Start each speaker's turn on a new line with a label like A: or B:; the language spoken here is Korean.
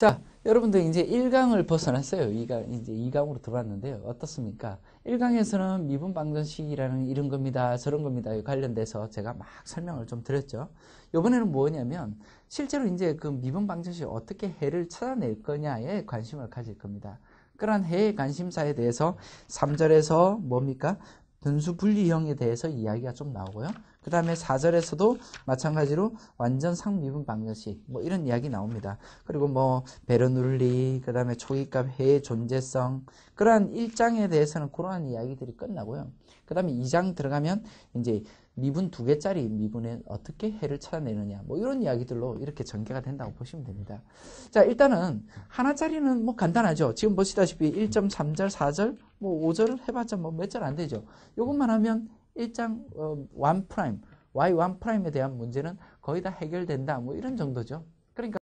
A: 자, 여러분들 이제 1강을 벗어났어요. 2강, 이제 2강으로 들어왔는데요. 어떻습니까? 1강에서는 미분방정식이라는 이런 겁니다. 저런 겁니다. 관련돼서 제가 막 설명을 좀 드렸죠. 요번에는 뭐냐면 실제로 이제 그 미분방정식 어떻게 해를 찾아낼 거냐에 관심을 가질 겁니다. 그러한 해의 관심사에 대해서 3절에서 뭡니까? 변수 분리형에 대해서 이야기가 좀 나오고요. 그 다음에 4절에서도 마찬가지로 완전 상미분 방정식 뭐 이런 이야기 나옵니다. 그리고 뭐 베르눌리 그 다음에 초기값 해의 존재성 그러한 1장에 대해서는 그러한 이야기들이 끝나고요. 그 다음에 2장 들어가면 이제 미분 두 개짜리 미분에 어떻게 해를 찾아내느냐 뭐 이런 이야기들로 이렇게 전개가 된다고 보시면 됩니다. 자 일단은 하나짜리는 뭐 간단하죠. 지금 보시다시피 1.3절, 4절, 뭐 5절 해봤자 뭐 몇 절 안 되죠. 이것만 하면 1장 어, 1 프라임, y 1 프라임에 대한 문제는 거의 다 해결된다 뭐 이런 정도죠.
B: 그러니까